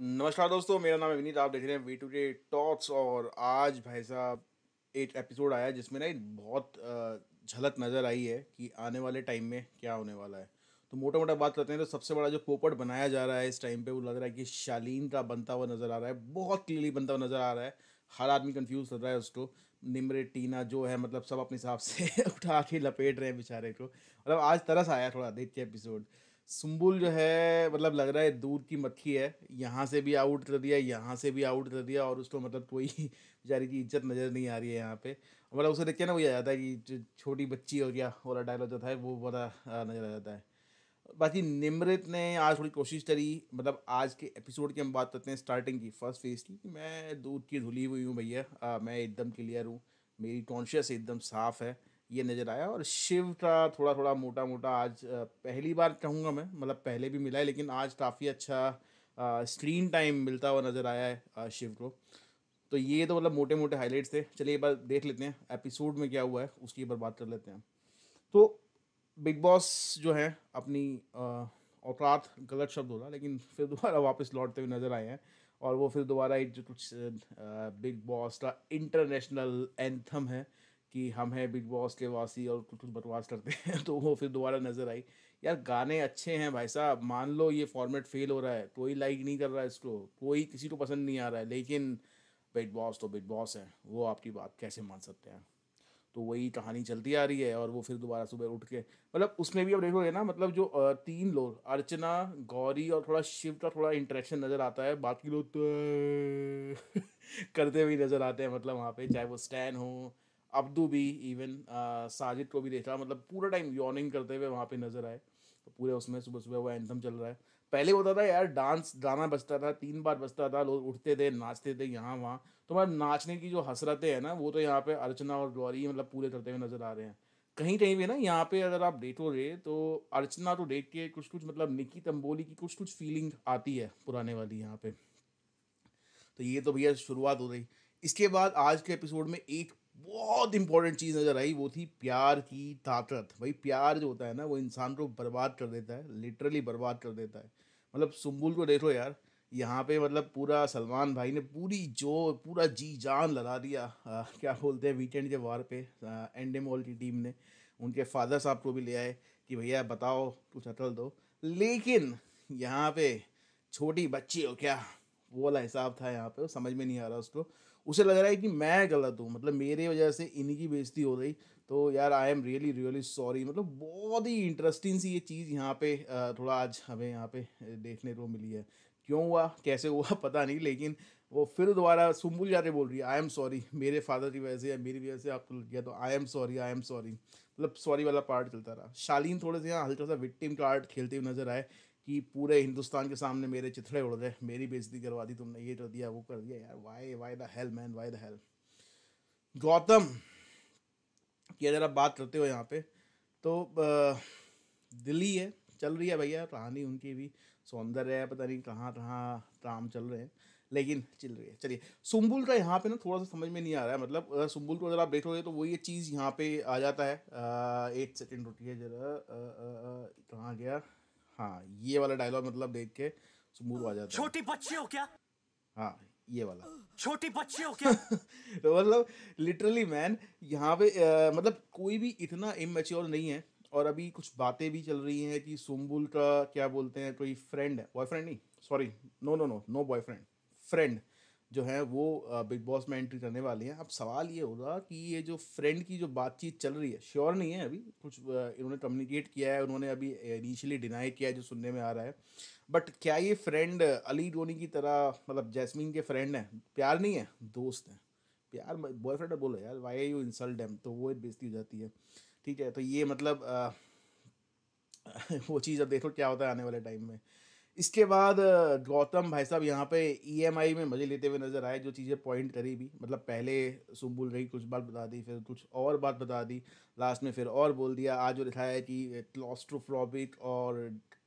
नमस्कार दोस्तों मेरा नाम है विनीत आप देख रहे हैं वी टू डे टॉक्स और आज भाई साहब एक एपिसोड आया जिसमें ना बहुत झलक नज़र आई है कि आने वाले टाइम में क्या होने वाला है तो मोटा मोटा बात करते हैं तो सबसे बड़ा जो पोपट बनाया जा रहा है इस टाइम पे वो लग रहा है कि शालीन का बनता हुआ नज़र आ रहा है बहुत क्लियरली बनता हुआ नज़र आ रहा है हर आदमी कंफ्यूज लग रहा है उसको निमरे टीना जो है मतलब सब अपने हिसाब से उठा के लपेट रहे हैं बेचारे को मतलब आज तरस आया थोड़ा देखते एपिसोड सुम्बुल जो है मतलब लग रहा है दूर की मक्खी है यहाँ से भी आउट कर दिया यहाँ से भी आउट कर दिया और उसको मतलब कोई बेचारी की इज्जत नज़र नहीं आ रही है यहाँ पे मतलब उसे देख के ना वही आ जाता है कि छोटी बच्ची और क्या वाला डायलॉग जो था वो बड़ा नज़र आ जाता है बाकी निमृत ने आज थोड़ी कोशिश करी मतलब आज के एपिसोड की हम बात करते हैं स्टार्टिंग की फर्स्ट फेज की कि मैं दूध की धुली हुई हूँ भैया मैं एकदम क्लियर हूँ मेरी कॉन्शियस एकदम साफ़ है ये नज़र आया और शिव का थोड़ा थोड़ा मोटा मोटा आज पहली बार कहूँगा मैं मतलब पहले भी मिला है लेकिन आज काफ़ी अच्छा स्क्रीन टाइम मिलता हुआ नज़र आया है शिव को तो ये तो मतलब मोटे मोटे हाईलाइट्स थे चलिए एक बार देख लेते हैं एपिसोड में क्या हुआ है उसकी एक बार बात कर लेते हैं तो बिग बॉस जो है अपनी औकात गलत शब्द हो रहा लेकिन फिर दोबारा वापस लौटते हुए नज़र आए हैं और वो फिर दोबारा एक जो कुछ बिग बॉस का इंटरनेशनल एंथम है कि हम हैं बिग बॉस के वासी और कुछ कुछ बकवास करते हैं तो वो फिर दोबारा नज़र आई यार गाने अच्छे हैं भाई साहब मान लो ये फॉर्मेट फेल हो रहा है कोई लाइक नहीं कर रहा है इसको कोई किसी को पसंद नहीं आ रहा है लेकिन बिग बॉस तो बिग बॉस है वो आपकी बात कैसे मान सकते हैं तो वही कहानी चलती आ रही है और वो फिर दोबारा सुबह उठ के मतलब उसमें भी अब देखोगे ना मतलब जो तीन लोग अर्चना गौरी और थोड़ा शिव का थोड़ा इंटरेक्शन नज़र आता है बाकी लोग तो करते हुए नज़र आते हैं मतलब वहाँ पे चाहे वो स्टैन हो अब्दू भी इवन uh, साजिद को भी देख रहा मतलब पूरा टाइम यॉर्निंग करते हुए वहाँ पे नजर आए तो पूरे उसमें सुबह सुबह वो एंथम चल रहा है पहले होता था यार डांस गाना बजता था तीन बार बजता था लोग उठते थे नाचते थे यहाँ वहाँ तो मतलब नाचने की जो हसरतें हैं ना वो तो यहाँ पे अर्चना और गौरी मतलब पूरे करते हुए नजर आ रहे हैं कहीं कहीं भी ना यहाँ पे अगर आप रहे तो अर्चना तो देख के कुछ कुछ मतलब निकी तंबोली की कुछ कुछ फीलिंग आती है पुराने वाली यहाँ पे तो ये तो भैया शुरुआत हो रही इसके बाद आज के एपिसोड में एक बहुत इंपॉर्टेंट चीज़ नज़र आई वो थी प्यार की ताकत भाई प्यार जो होता है ना वो इंसान को बर्बाद कर देता है लिटरली बर्बाद कर देता है मतलब सुम्बुल को देखो यार यहाँ पे मतलब पूरा सलमान भाई ने पूरी जो पूरा जी जान लगा दिया आ, क्या बोलते हैं वीकेंड के वार पे एंड एम ऑल की टीम ने उनके फादर साहब को भी ले आए कि भैया बताओ तू अटल दो लेकिन यहाँ पे छोटी बच्ची हो क्या वो वाला हिसाब था यहाँ पे समझ में नहीं आ रहा उसको उसे लग रहा है कि मैं गलत हूँ मतलब मेरे वजह से इन्हीं की बेइज्जती हो रही तो यार I am really really sorry मतलब बहुत ही इंटरेस्टिंग सी ये चीज़ यहाँ पे थोड़ा आज हमें यहाँ पे देखने को मिली है क्यों हुआ कैसे हुआ पता नहीं लेकिन वो फिर दोबारा सुम्बुल जाते बोल रही है आई एम सॉरी मेरे फादर की वजह से या मेरी वजह से आपको लग गया तो I am sorry I am sorry मतलब सॉरी वाला पार्ट चलता रहा शालीन थोड़े से यहाँ हल्का सा विक्टिम आर्ट खेलते हुए नजर आए कि पूरे हिंदुस्तान के सामने मेरे चिथड़े उड़ गए मेरी बेजती करवा दी तुमने ये कर दिया वो कर दिया यार why why the hell man why the hell Gautam की अगर आप बात करते हो यहाँ पे तो दिल्ली है चल रही है भैया कहानी उनकी भी सौंदर्य है पता नहीं कहाँ कहाँ काम चल रहे हैं लेकिन चल रही है चलिए सुम्बुल का यहाँ पे ना थोड़ा सा समझ में नहीं आ रहा है मतलब सुम्बुल को अगर आप देखोगे तो वही ये चीज़ यहाँ पे आ जाता है एट एक सेकेंड रुकी है जरा कहाँ गया हाँ ये वाला डायलॉग मतलब देख के मूड आ जाता छोटी बच्ची हो क्या हाँ ये वाला छोटी बच्ची हो क्या तो मतलब लिटरली मैन यहाँ पे मतलब कोई भी इतना इमेच्योर नहीं है और अभी कुछ बातें भी चल रही हैं कि सुम्बुल का क्या बोलते हैं कोई फ्रेंड है बॉयफ्रेंड नहीं sorry no no no no boyfriend friend जो है वो बिग बॉस में एंट्री करने वाली हैं अब सवाल ये होगा कि ये जो फ्रेंड की जो बातचीत चल रही है श्योर नहीं है अभी कुछ इन्होंने कम्युनिकेट किया है उन्होंने अभी इनिशियली डिनाई किया है जो सुनने में आ रहा है बट क्या ये फ्रेंड अली रोनी की तरह मतलब जैसमिन के फ्रेंड हैं प्यार नहीं है दोस्त हैं प्यार बॉयफ्रेंड बोलो यार वाई यू इंसल्ट डैम तो वो बेजती हो जाती है ठीक है तो ये मतलब आ, वो चीज़ अब देखो क्या होता है आने वाले टाइम में इसके बाद गौतम भाई साहब यहाँ पे ईएमआई e में मज़े लेते हुए नज़र आए जो चीज़ें पॉइंट करी भी मतलब पहले बोल रही कुछ बात बता दी फिर कुछ और बात बता दी लास्ट में फिर और बोल दिया आज वो लिखा है कि क्लॉस्ट्रोफ्रॉबिक और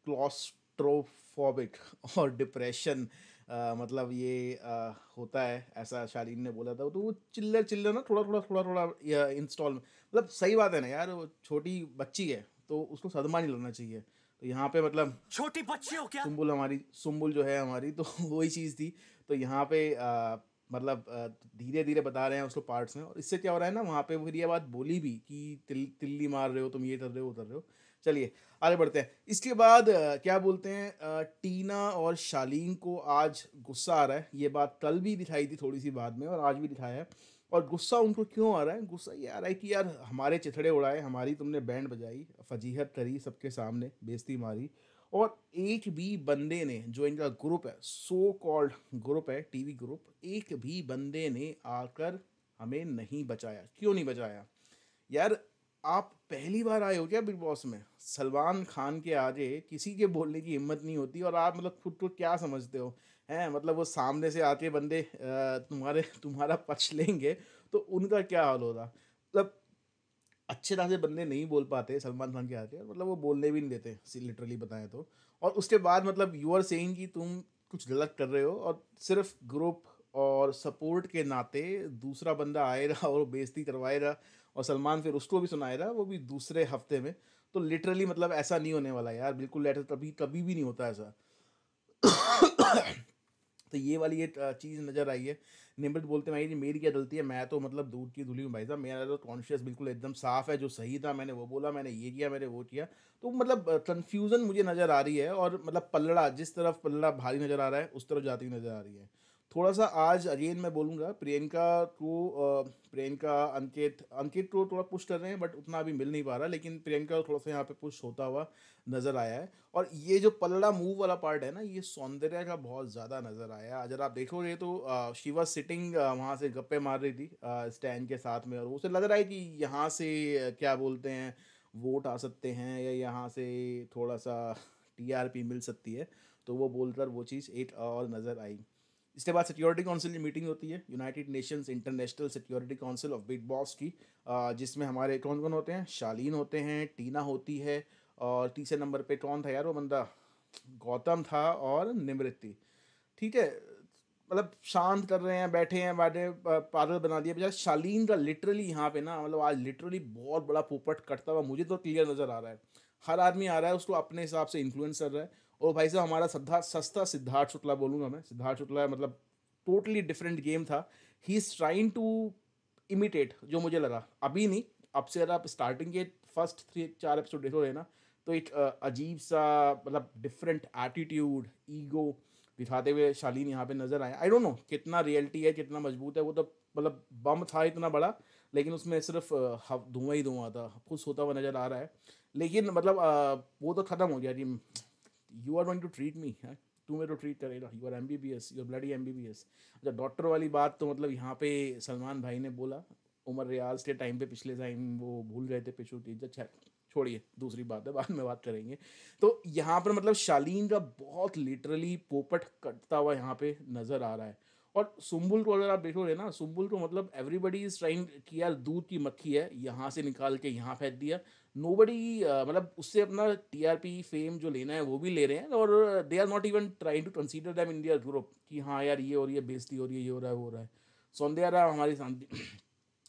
क्लॉस्ट्रोफॉबिक और डिप्रेशन आ, मतलब ये आ, होता है ऐसा शालीन ने बोला था तो वो चिल्लर चिल्लर ना थोड़ा थोड़ा थोड़ा थोड़ा इंस्टॉल मतलब सही बात है ना यार वो छोटी बच्ची है तो उसको सदमा नहीं लगना चाहिए तो यहाँ पे मतलब छोटी बच्ची हो क्या सुम्बुल हमारी सुम्बुल जो है हमारी तो वही चीज़ थी तो यहाँ पे आ, मतलब धीरे धीरे बता रहे हैं उसको पार्ट्स में और इससे क्या हो रहा है ना वहाँ पे फिर ये बात बोली भी कि तिल तिल्ली मार रहे हो तुम ये कर रहे हो उतर रहे हो चलिए आगे बढ़ते हैं इसके बाद क्या बोलते हैं टीना और शालीन को आज गुस्सा आ रहा है ये बात कल भी दिखाई थी थोड़ी सी बाद में और आज भी दिखाया है और गुस्सा उनको क्यों आ रहा है गुस्सा ये आ रहा है कि यार हमारे चिथड़े उड़ाए हमारी तुमने बैंड बजाई फजीहत करी सबके सामने बेजती मारी और एक भी बंदे ने जो इनका ग्रुप है सो कॉल्ड ग्रुप है टीवी ग्रुप एक भी बंदे ने आकर हमें नहीं बचाया क्यों नहीं बचाया यार आप पहली बार आए हो क्या बिग बॉस में सलमान खान के आगे किसी के बोलने की हिम्मत नहीं होती और आप मतलब खुद को क्या समझते हो हैं मतलब वो सामने से आते बंदे तुम्हारे तुम्हारा पक्ष लेंगे तो उनका क्या हाल होगा मतलब अच्छे तरह से बंदे नहीं बोल पाते सलमान खान के आते मतलब वो बोलने भी नहीं देते लिटरली बताएं तो और उसके बाद मतलब यू आर सेइंग कि तुम कुछ गलत कर रहे हो और सिर्फ ग्रुप और सपोर्ट के नाते दूसरा बंदा आए रहा और बेइज्जती रहा और सलमान फिर उसको भी सुनाए रहा वो भी दूसरे हफ्ते में तो लिटरली मतलब ऐसा नहीं होने वाला यार बिल्कुल लेटर कभी कभी भी नहीं होता ऐसा तो ये वाली ये चीज़ नज़र आई है निमृत बोलते हैं भाई जी मेरी क्या गलती है मैं तो मतलब दूध की धुली हूँ भाई साहब मेरा तो कॉन्शियस बिल्कुल एकदम साफ़ है जो सही था मैंने वो बोला मैंने ये किया मैंने वो किया तो मतलब कन्फ्यूज़न मुझे नज़र आ रही है और मतलब पलड़ा जिस तरफ पलड़ा भारी नज़र आ रहा है उस तरफ जाती हुई नज़र आ रही है थोड़ा सा आज अगेन मैं बोलूँगा प्रियंका को प्रियंका अंकित अंकित को थोड़ा पुश कर रहे हैं बट उतना अभी मिल नहीं पा रहा लेकिन प्रियंका थोड़ा सा यहाँ पे पुश होता हुआ नज़र आया है और ये जो पलड़ा मूव वाला पार्ट है ना ये सौंदर्य का बहुत ज़्यादा नज़र आया अगर आप देखोगे तो शिवा सिटिंग वहाँ से गप्पे मार रही थी स्टैंड के साथ में और उसे लग रहा है कि यहाँ से क्या बोलते हैं वोट आ सकते हैं या यहाँ से थोड़ा सा टीआरपी मिल सकती है तो वो बोलकर वो चीज़ एक और नज़र आई इसके बाद सिक्योरिटी काउंसिल की मीटिंग होती है United Nations International Security Council of Bigg Boss की जिसमें हमारे कौन कौन होते हैं शालीन होते हैं टीना होती है और तीसरे नंबर पे कौन था यार वो बंदा गौतम था और निमृति ठीक है मतलब शांत कर रहे हैं बैठे हैं बैठे पागल बना दिया बेचारा शालीन का लिटरली यहाँ पे ना मतलब आज लिटरली बहुत बड़ा पोपट कटता हुआ मुझे तो क्लियर नज़र आ रहा है हर आदमी आ रहा है उसको अपने हिसाब से इन्फ्लुएंस कर रहा है और भाई साहब हमारा सद्धा सस्ता सिद्धार्थ शुक्ला बोलूँगा मैं सिद्धार्थ शुक्ला मतलब टोटली डिफरेंट गेम था he is trying to imitate जो मुझे लगा अभी नहीं अब से अगर आप स्टार्टिंग के फर्स्ट थ्री चार एपिसोड देखो रहे ना तो एक अजीब सा मतलब डिफरेंट एटीट्यूड ईगो दिखाते हुए शालीन यहाँ पे नज़र आया आई डोंट नो कितना रियलिटी है कितना मजबूत है वो तो मतलब बम था इतना बड़ा लेकिन उसमें सिर्फ धुआं ही धुआं था खुश होता हुआ नज़र आ रहा है लेकिन मतलब वो तो ख़त्म हो गया जी you are going to treat me है तू मेरे को ट्रीट करेगा you are M B B S your bloody M B B S अच्छा डॉक्टर वाली बात तो मतलब यहाँ पे सलमान भाई ने बोला उमर रियाज के टाइम पे पिछले टाइम वो भूल गए थे पिछू टीचर अच्छा, छोड़िए दूसरी बात है बाद में बात करेंगे तो यहाँ पर मतलब शालीन का बहुत लिटरली पोपट कटता हुआ यहाँ पे नज़र आ रहा है और सुम्बुल को अगर आप देखो रहे ना सुम्बुल को मतलब एवरीबडी इज ट्राइंग कि यार दूध की मक्खी है यहाँ से निकाल के यहाँ फेंक दिया नो बडी uh, मतलब उससे अपना टी आर पी फेम जो लेना है वो भी ले रहे हैं और they are not even trying to consider them India Europe कि हाँ यार ये हो रही है बेजती हो रही है ये हो रहा है वो हो रहा है सौंदर्या हमारी शांति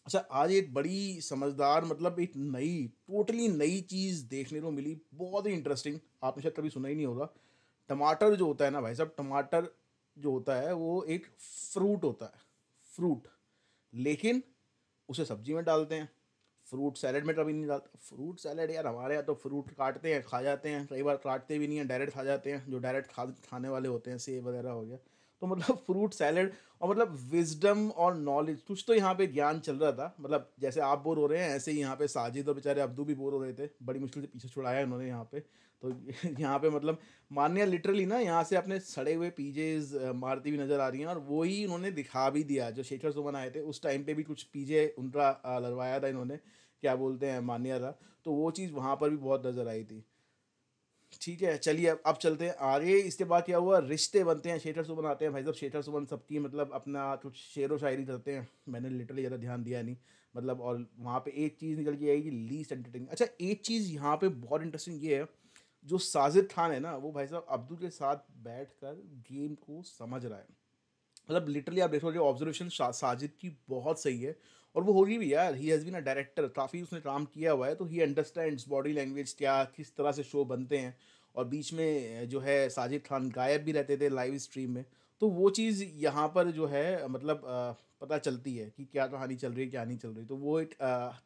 अच्छा आज एक बड़ी समझदार मतलब एक नई टोटली नई चीज़ देखने को मिली बहुत ही इंटरेस्टिंग आपने शायद कभी सुना ही नहीं होगा टमाटर जो होता है ना भाई साहब टमाटर जो होता है वो एक फ्रूट होता है फ्रूट लेकिन उसे सब्जी में डालते हैं फ्रूट सैलड में कभी तो नहीं डालता फ्रूट सैलड यार हमारे यहाँ तो फ्रूट काटते हैं खा जाते हैं कई बार काटते भी नहीं हैं डायरेक्ट खा जाते हैं जो डायरेक्ट खा खाने वाले होते हैं सेब वगैरह हो गया तो मतलब फ्रूट सैलड और मतलब विजडम और नॉलेज कुछ तो यहाँ पे ज्ञान चल रहा था मतलब जैसे आप बोर हो रहे हैं ऐसे ही यहाँ पे साजिद और बेचारे अब्दू भी बोर हो रहे थे बड़ी मुश्किल से पीछे छुड़ाया इन्होंने यहाँ पे तो यहाँ पे मतलब मान्या लिटरली ना यहाँ से अपने सड़े हुए पीजेज मारती हुई नज़र आ रही हैं और वही इन्होंने दिखा भी दिया जो शेखर सुमन आए थे उस टाइम पर भी कुछ पीजे उनका लड़वाया था इन्होंने क्या बोलते हैं मान्या था तो वो चीज़ वहाँ पर भी बहुत नज़र आई थी ठीक है चलिए अब अब चलते हैं आगे इसके बाद क्या हुआ रिश्ते बनते हैं शेटर सुबन आते हैं भाई साहब शेटर सुबन सबकी मतलब अपना कुछ शेर व शायरी करते हैं मैंने लिटरली ज़्यादा ध्यान दिया नहीं मतलब और वहाँ पे एक चीज़ निकल के आएगी लीस्ट एंटरटेनिंग अच्छा एक चीज़ यहाँ पे बहुत इंटरेस्टिंग ये है जो साजिद खान है ना वो भाई साहब अब्दुल के साथ बैठ कर गेम को समझ रहा है मतलब लिटरली आप देखोगे ऑब्जर्वेशन साजिद की बहुत सही है और वो होगी भी यार he has been a director काफ़ी उसने काम किया हुआ है तो ही अंडरस्टैंड बॉडी लैंग्वेज क्या किस तरह से शो बनते हैं और बीच में जो है साजिद खान गायब भी रहते थे लाइव स्ट्रीम में तो वो चीज़ यहाँ पर जो है मतलब पता चलती है कि क्या कहानी चल रही है क्या नहीं चल रही तो वो एक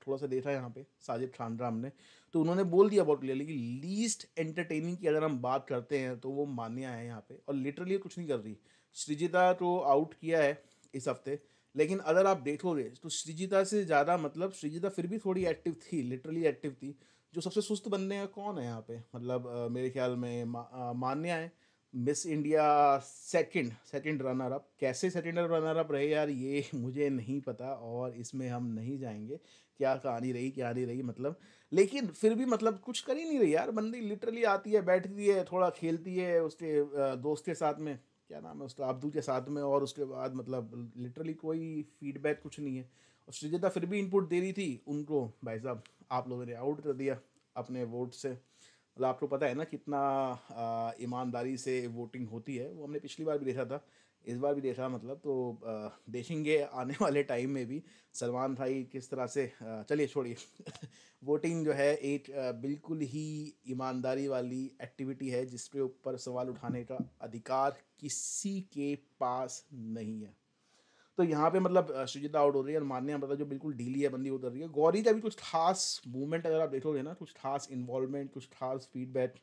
थोड़ा सा देखा है यहाँ पे साजिद खान राम ने तो उन्होंने बोल दिया बहुत क्लियरली कि लीस्ट एंटरटेनिंग की अगर हम बात करते हैं तो वो मान्या है यहाँ पे और लिटरली कुछ नहीं कर रही श्रीजिता को तो आउट किया है इस हफ्ते लेकिन अगर आप देखोगे तो श्रीजिता से ज़्यादा मतलब श्रीजिता फिर भी थोड़ी एक्टिव थी लिटरली एक्टिव थी जो सबसे सुस्त बंदे हैं कौन है यहाँ पे मतलब आ, मेरे ख्याल में मा, मान्या है Miss India second second runner up कैसे सेकंड रनर अप रहे यार ये मुझे नहीं पता और इसमें हम नहीं जाएंगे क्या कहानी रही क्या नहीं रही मतलब लेकिन फिर भी मतलब कुछ कर ही नहीं रही यार बंदी लिटरली आती है बैठती है थोड़ा खेलती है उसके दोस्त के साथ में क्या नाम है उसका अब्दुल के साथ में और उसके बाद मतलब लिटरली कोई फीडबैक कुछ नहीं है और श्रीजिता फिर भी इनपुट दे रही थी उनको भाई साहब आप लोगों ने आउट कर दिया अपने वोट से मतलब आपको पता है ना कितना ईमानदारी से वोटिंग होती है वो हमने पिछली बार भी देखा था इस बार भी देखा मतलब तो आ, देखेंगे आने वाले टाइम में भी सलमान भाई किस तरह से चलिए छोड़िए वोटिंग जो है एक बिल्कुल ही ईमानदारी वाली एक्टिविटी है जिसके ऊपर सवाल उठाने का अधिकार किसी के पास नहीं है तो यहाँ पे मतलब सुजिता आउट हो रही है और मान्या मतलब जो बिल्कुल ढीली है बंदी उतर रही है गौरी का भी कुछ खास मूवमेंट अगर आप देखोगे ना कुछ खास इन्वॉल्वमेंट कुछ खास फीडबैक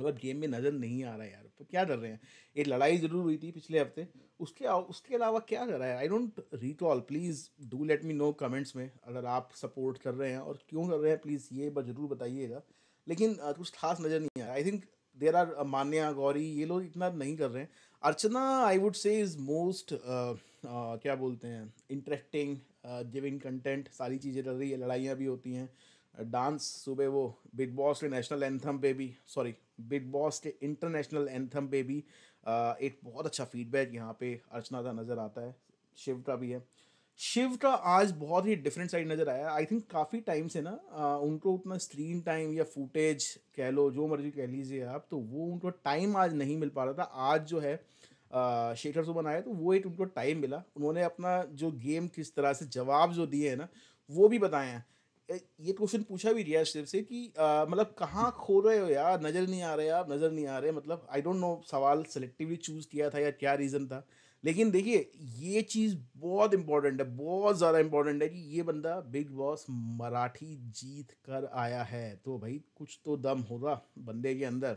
मतलब गेम में नज़र नहीं आ रहा है यार तो क्या कर रहे हैं एक लड़ाई ज़रूर हुई थी पिछले हफ्ते उसके उसके अलावा क्या कर रहा है I don't recall please do let me know comments में अगर आप सपोर्ट कर रहे हैं और क्यों कर रहे हैं प्लीज़ ये ज़रूर बताइएगा लेकिन कुछ खास नज़र नहीं आ रहा I think there are Manya Gauri ये लोग इतना नहीं कर रहे हैं Archana I would say is most क्या बोलते हैं इंटरेस्टिंग गिविंग कंटेंट सारी चीज़ें चल रही है लड़ाइयाँ भी होती हैं डांस सुबह वो बिग बॉस के नेशनल एंथम पे भी सॉरी बिग बॉस के इंटरनेशनल एंथम पे भी आ, एक बहुत अच्छा फीडबैक यहाँ पे अर्चना का नज़र आता है शिव का भी है शिव का आज बहुत ही डिफरेंट साइड नज़र आया आई थिंक काफ़ी टाइम से ना उनको उतना स्क्रीन टाइम या फुटेज कह लो जो मर्जी कह लीजिए आप तो वो उनको टाइम आज नहीं मिल पा रहा था आज जो है शेखर सुमन आए तो वो एक उनको टाइम मिला उन्होंने अपना जो गेम किस तरह से जवाब जो दिए हैं ना वो भी बताए हैं ये क्वेश्चन पूछा भी रिया शेफ से कि मतलब कहाँ खो रहे हो यार नज़र नहीं आ रहे आप नज़र नहीं आ रहे मतलब आई डोंट नो सवाल सेलेक्टिवली चूज़ किया था या क्या रीज़न था लेकिन देखिए ये चीज़ बहुत इंपॉर्टेंट है बहुत ज़्यादा इंपॉर्टेंट है कि ये बंदा बिग बॉस मराठी जीत कर आया है तो भाई कुछ तो दम होगा बंदे के अंदर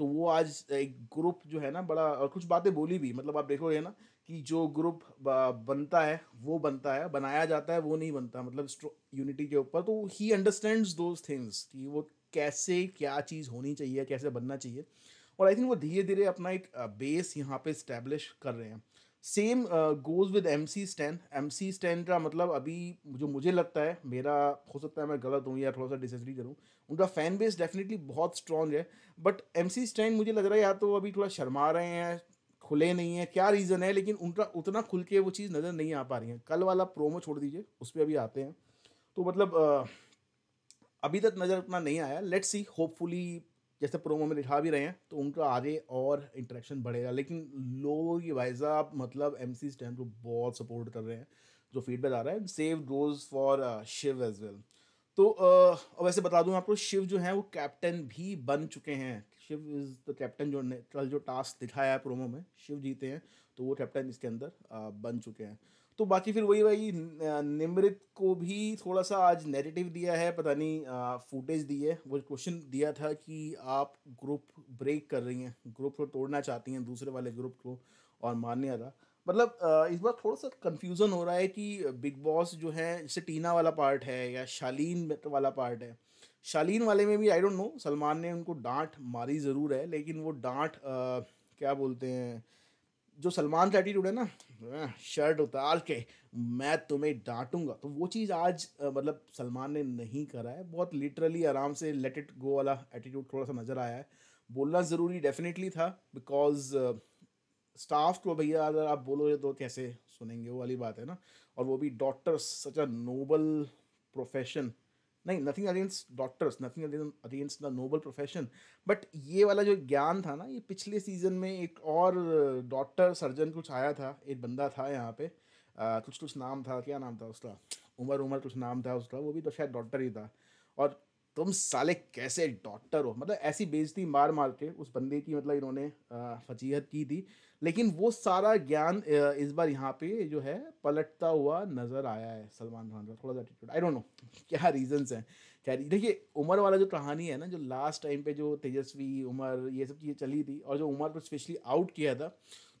तो वो आज एक ग्रुप जो है ना बड़ा और कुछ बातें बोली भी मतलब आप देखोगे ना कि जो ग्रुप बनता है वो बनता है बनाया जाता है वो नहीं बनता मतलब यूनिटी के ऊपर तो ही अंडरस्टैंड दोज थिंग्स कि वो कैसे क्या चीज़ होनी चाहिए कैसे बनना चाहिए और आई थिंक वो धीरे धीरे अपना एक बेस यहाँ पे इस्टेब्लिश कर रहे हैं same goes with M C Stan M C Stan का मतलब अभी जो मुझे लगता है मेरा हो सकता है मैं गलत हूँ या थोड़ा सा डिसग्री करूँ उनका फ़ैन बेस डेफिनेटली बहुत स्ट्रॉन्ग है बट एम सी स्टैन मुझे लग रहा है या तो अभी थोड़ा शर्मा रहे हैं खुले नहीं है क्या रीज़न है लेकिन उनका उतना खुल के वो चीज़ नज़र नहीं आ पा रही है कल वाला प्रोमो छोड़ दीजिए उस पर अभी आते हैं तो मतलब अभी तक नज़र उतना नहीं आया लेट्स सी होपफुली जैसे प्रोमो में दिखा भी रहे हैं तो उनका आगे और इंटरेक्शन बढ़ेगा लेकिन लोगों की वाइज आप मतलब एम सी स्टैन को बहुत सपोर्ट कर रहे हैं जो फीडबैक आ रहा है same goes for Shiv as well तो uh, वैसे बता दूं आपको शिव जो है वो कैप्टन भी बन चुके हैं शिव इज़ द कैप्टन जो ने कल जो टास्क दिखाया है प्रोमो में शिव जीते हैं तो वो कैप्टन इसके अंदर uh, बन चुके हैं तो बाकी फिर वही भाई निमृत को भी थोड़ा सा आज नेगेटिव दिया है पता नहीं फुटेज दी है वो क्वेश्चन दिया था कि आप ग्रुप ब्रेक कर रही हैं ग्रुप को तोड़ना चाहती हैं दूसरे वाले ग्रुप को और मारने था मतलब इस बार थोड़ा सा कन्फ्यूज़न हो रहा है कि बिग बॉस जो है जैसे टीना वाला पार्ट है या शालीन वाला पार्ट है शालीन वाले में भी आई डोंट नो सलमान ने उनको डांट मारी ज़रूर है लेकिन वो डांट क्या बोलते हैं जो सलमान का एटीट्यूड है ना शर्ट हाँ, उतार के मैं तुम्हें डांटूंगा तो वो चीज़ आज मतलब सलमान ने नहीं करा है बहुत लिटरली आराम से लेट इट गो वाला एटीट्यूड थोड़ा सा नज़र आया है बोलना ज़रूरी डेफिनेटली था बिकॉज स्टाफ को भैया अगर आप बोलोगे तो कैसे सुनेंगे वो वाली बात है ना और वो भी doctor such a noble profession नहीं nothing against doctors nothing against the noble profession but ये वाला जो ज्ञान था ना ये पिछले सीजन में एक और डॉक्टर सर्जन कुछ आया था एक बंदा था यहाँ पे आ, कुछ कुछ नाम था क्या नाम था उसका उमर उमर कुछ नाम था उसका वो भी तो शायद डॉक्टर ही था और तुम साले कैसे डॉक्टर हो मतलब ऐसी बेजती मार मार के उस बंदे की मतलब इन्होंने फजीहत की थी लेकिन वो सारा ज्ञान इस बार यहाँ पे जो है पलटता हुआ नज़र आया है सलमान खान का थोड़ा सा आई डोंट नो क्या रीजंस हैं क्या देखिए उमर वाला जो कहानी है ना जो लास्ट टाइम पे जो तेजस्वी उमर ये सब चीज़ें चली थी और जो उमर को स्पेशली आउट किया था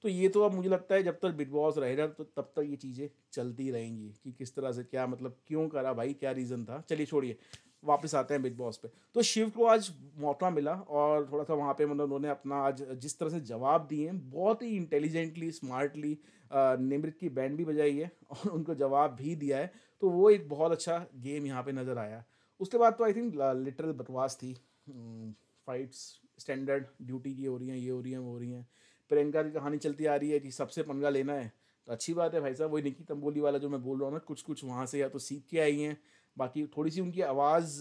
तो ये तो अब मुझे लगता है जब तक बिग बॉस रहेगा तो तब तक ये चीज़ें चलती रहेंगी कि किस तरह से क्या मतलब क्यों करा भाई क्या रीज़न था चलिए छोड़िए वापस आते हैं बिग बॉस पे तो शिव को आज मौका मिला और थोड़ा सा वहाँ पे मतलब उन्होंने अपना आज जिस तरह से जवाब दिए हैं बहुत ही इंटेलिजेंटली स्मार्टली निमृत की बैंड भी बजाई है और उनको जवाब भी दिया है तो वो एक बहुत अच्छा गेम यहाँ पे नज़र आया उसके बाद तो आई थिंक लिटरल बकवास थी फाइट्स स्टैंडर्ड ड्यूटी की हो रही हैं ये हो रही हैं वो हो रही हैं प्रियंका की कहानी चलती आ रही है कि सबसे पंगा लेना है तो अच्छी बात है भाई साहब वही निकी तंबोली वाला जो मैं बोल रहा हूँ ना कुछ कुछ वहाँ से या तो सीख के आई हैं बाकी थोड़ी सी उनकी आवाज़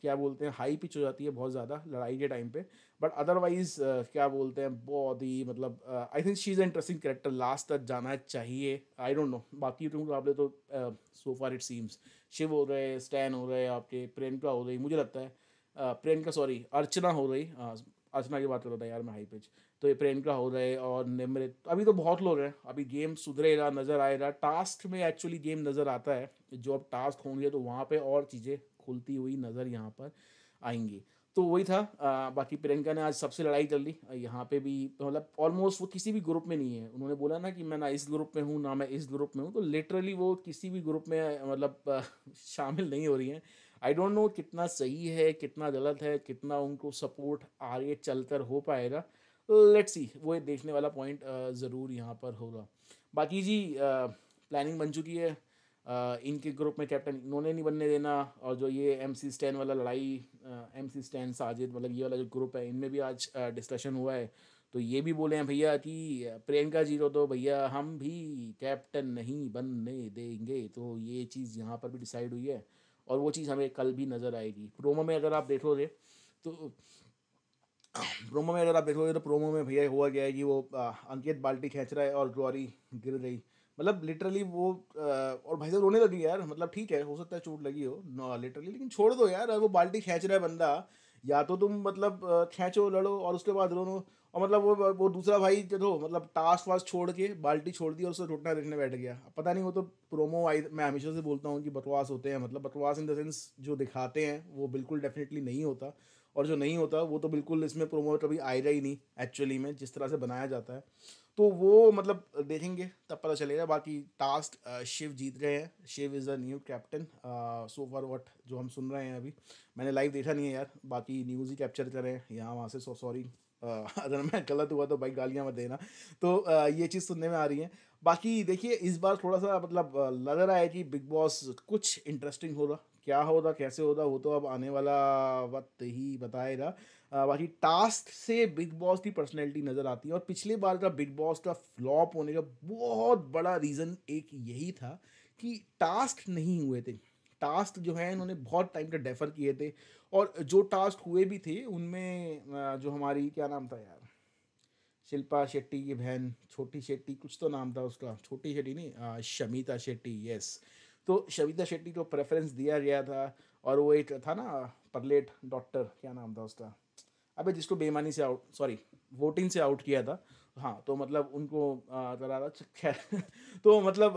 क्या बोलते हैं हाई पिच हो जाती है बहुत ज़्यादा लड़ाई के टाइम पे बट अदरवाइज़ क्या बोलते हैं बहुत ही मतलब I think she is interesting character last तक जाना चाहिए आई डोंट नो बाकी के आप तो so far it seems Shiv हो रहे स्टैन हो रहे आपके प्रियंका हो रही मुझे लगता है प्रियंका सॉरी अर्चना हो रही असना की बात कर रहा था यार मैं हाई पिच तो ये प्रियंका हो रहे और निमृत अभी तो बहुत लोग हैं अभी गेम सुधरेगा नज़र आएगा टास्क में एक्चुअली गेम नज़र आता है जो अब टास्क होंगे तो वहाँ पे और चीज़ें खुलती हुई नज़र यहाँ पर आएंगी तो वही था आ, बाकी प्रियंका ने आज सबसे लड़ाई कर ली यहाँ पे भी मतलब ऑलमोस्ट वो किसी भी ग्रुप में नहीं है उन्होंने बोला ना कि मैं ना इस ग्रुप में हूँ ना मैं इस ग्रुप में हूँ तो लिटरली वो किसी भी ग्रुप में मतलब शामिल नहीं हो रही हैं आई डोंट नो कितना सही है कितना गलत है कितना उनको सपोर्ट आगे चल कर हो पाएगा लेट्स सी वो देखने वाला पॉइंट ज़रूर यहाँ पर होगा बाकी जी प्लानिंग बन चुकी है इनके ग्रुप में कैप्टन इन्होंने नहीं बनने देना और जो ये एम सी स्टैन वाला लड़ाई एम सी स्टैन साजिद मतलब ये वाला जो ग्रुप है इनमें भी आज डिस्कशन हुआ है तो ये भी बोले हैं भैया कि प्रियंका जी तो भैया हम भी कैप्टन नहीं बनने देंगे तो ये चीज़ यहाँ पर भी डिसाइड हुई है और वो चीज़ हमें कल भी नज़र आएगी प्रोमो में अगर आप देखोगे तो प्रोमो में अगर आप देखोगे तो प्रोमो में भैया हुआ गया है कि वो अंकित बाल्टी खींच रहा है और ग्वारी गिर गई मतलब लिटरली वो और भाई साहब रोने लगी यार मतलब ठीक है हो सकता है चोट लगी हो लिटरली लेकिन छोड़ दो यार वो बाल्टी खींच रहा है बंदा या तो तुम मतलब खींचो लड़ो और उसके बाद रोनो और मतलब वो वो दूसरा भाई तो मतलब टास्क वास्क छोड़ के बाल्टी छोड़ दी और उसको रोटना देखने बैठ गया पता नहीं वो तो प्रोमो आई मैं हमेशा से बोलता हूँ कि बकवास होते हैं मतलब बकवास इन द सेंस जो दिखाते हैं वो बिल्कुल डेफिनेटली नहीं होता और जो नहीं होता वो तो बिल्कुल इसमें प्रोमो कभी आएगा ही नहीं एक्चुअली में जिस तरह से बनाया जाता है तो वो मतलब देखेंगे तब पता चलेगा बाकी टास्क शिव जीत रहे हैं Shiv is the new captain so for what जो हम सुन रहे हैं अभी मैंने लाइव देखा नहीं है यार बाकी न्यूज़ ही कैप्चर कर रहे हैं यहाँ वहाँ से सो सॉरी अगर मैं गलत हुआ तो भाई गालियाँ मत देना तो ये चीज़ सुनने में आ रही है बाकी देखिए इस बार थोड़ा सा मतलब लग रहा है कि बिग बॉस कुछ इंटरेस्टिंग होगा क्या होगा कैसे होगा वो तो अब आने वाला वक्त ही बताएगा बाकी टास्क से बिग बॉस की पर्सनैलिटी नज़र आती है और पिछले बार का बिग बॉस का फ्लॉप होने का बहुत बड़ा रीज़न एक यही था कि टास्क नहीं हुए थे टास्क जो है इन्होंने बहुत टाइम का डेफर किए थे और जो टास्क हुए भी थे उनमें जो हमारी क्या नाम था यार शिल्पा शेट्टी की बहन छोटी शेट्टी कुछ तो नाम था उसका छोटी शेट्टी नहीं शमिता शेट्टी यस तो शमिता शेट्टी को प्रेफरेंस दिया गया था और वो एक था ना परलेट डॉक्टर क्या नाम था उसका अबे जिसको बेईमानी से आउट सॉरी वोटिंग से आउट किया था हाँ तो मतलब उनको ज़रा अच्छा, खैर तो मतलब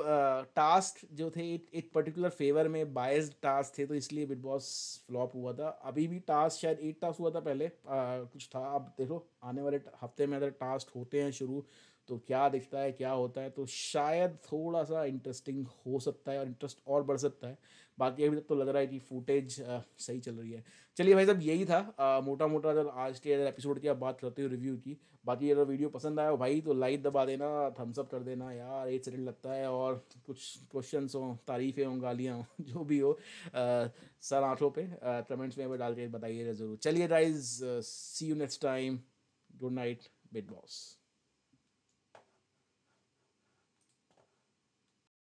टास्क जो थे एक एक पर्टिकुलर फेवर में बायस टास्क थे तो इसलिए बिग बॉस फ्लॉप हुआ था अभी भी टास्क शायद एट टास्क हुआ था पहले आ, कुछ था अब देखो आने वाले हफ्ते में अगर टास्क होते हैं शुरू तो क्या दिखता है क्या होता है तो शायद थोड़ा सा इंटरेस्टिंग हो सकता है और इंटरेस्ट और बढ़ सकता है बाकी अभी तक तो लग रहा है कि फुटेज सही चल रही है चलिए भाई साहब यही था आ, मोटा मोटा अगर आज के अगर एपिसोड की आप बात करते हो रिव्यू की बाकी अगर वीडियो पसंद आया हो भाई तो लाइक दबा देना थम्सअप कर देना यार एक सेकेंड लगता है और कुछ क्वेश्चन हों तारीफ़ें हों गालियाँ हों जो भी हो सर आँखों पर कमेंट्स में डाल के बताइएगा ज़रूर चलिए राइज see you next time good night Bigg boss